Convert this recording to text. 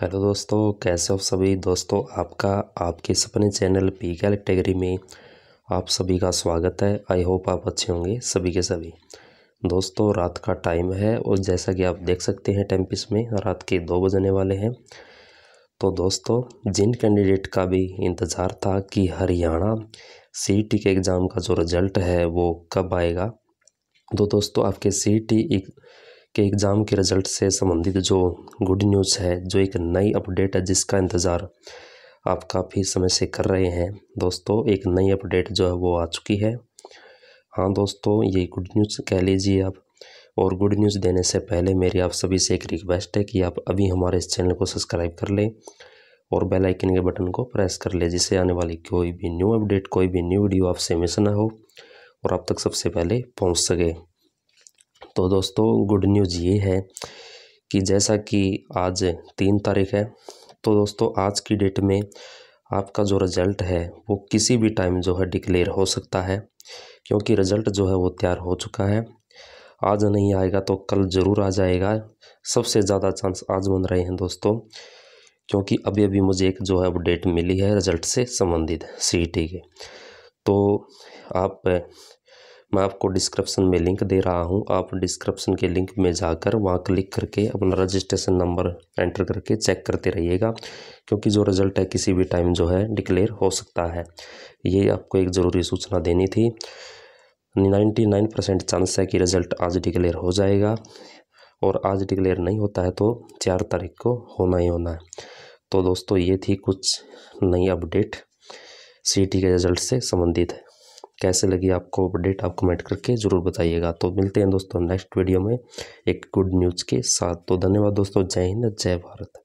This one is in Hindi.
हेलो दोस्तों कैसे हो सभी दोस्तों आपका आपके सपने चैनल पी कैटेगरी में आप सभी का स्वागत है आई होप आप अच्छे होंगे सभी के सभी दोस्तों रात का टाइम है और जैसा कि आप देख सकते हैं टेम्पिस में रात के दो बजने वाले हैं तो दोस्तों जिन कैंडिडेट का भी इंतज़ार था कि हरियाणा सी के एग्ज़ाम का जो रिज़ल्ट है वो कब आएगा तो दोस्तों आपके सी के एग्ज़ाम के रिज़ल्ट से संबंधित जो गुड न्यूज़ है जो एक नई अपडेट है जिसका इंतज़ार आप काफ़ी समय से कर रहे हैं दोस्तों एक नई अपडेट जो है वो आ चुकी है हाँ दोस्तों ये गुड न्यूज़ कह लीजिए आप और गुड न्यूज़ देने से पहले मेरी आप सभी से एक रिक्वेस्ट है कि आप अभी हमारे इस चैनल को सब्सक्राइब कर लें और बेल आइकन के बटन को प्रेस कर लें जिससे आने वाली कोई भी न्यू अपडेट कोई भी न्यू वीडियो आपसे मिस ना हो और आप तक सबसे पहले पहुंच सके तो दोस्तों गुड न्यूज़ ये है कि जैसा कि आज तीन तारीख है तो दोस्तों आज की डेट में आपका जो रिज़ल्ट है वो किसी भी टाइम जो है डिक्लेयर हो सकता है क्योंकि रिज़ल्ट जो है वो तैयार हो चुका है आज नहीं आएगा तो कल ज़रूर आ जाएगा सबसे ज़्यादा चांस आज बन रहे हैं दोस्तों क्योंकि अभी अभी मुझे एक जो है अपडेट मिली है रिज़ल्ट से संबंधित सी e के तो आप मैं आपको डिस्क्रिप्शन में लिंक दे रहा हूँ आप डिस्क्रिप्शन के लिंक में जाकर वहाँ क्लिक करके अपना रजिस्ट्रेशन नंबर एंटर करके चेक करते रहिएगा क्योंकि जो रिज़ल्ट है किसी भी टाइम जो है डिक्लेयर हो सकता है ये आपको एक ज़रूरी सूचना देनी थी नाइन्टी नाइन परसेंट चांस है कि रिज़ल्ट आज डिक्लेयर हो जाएगा और आज डिक्लेयर नहीं होता है तो चार तारीख को होना ही होना है तो दोस्तों ये थी कुछ नई अपडेट सी के रिज़ल्ट से संबंधित है कैसे लगी आपको अपडेट आप कमेंट करके ज़रूर बताइएगा तो मिलते हैं दोस्तों नेक्स्ट वीडियो में एक गुड न्यूज़ के साथ तो धन्यवाद दोस्तों जय हिंद जय भारत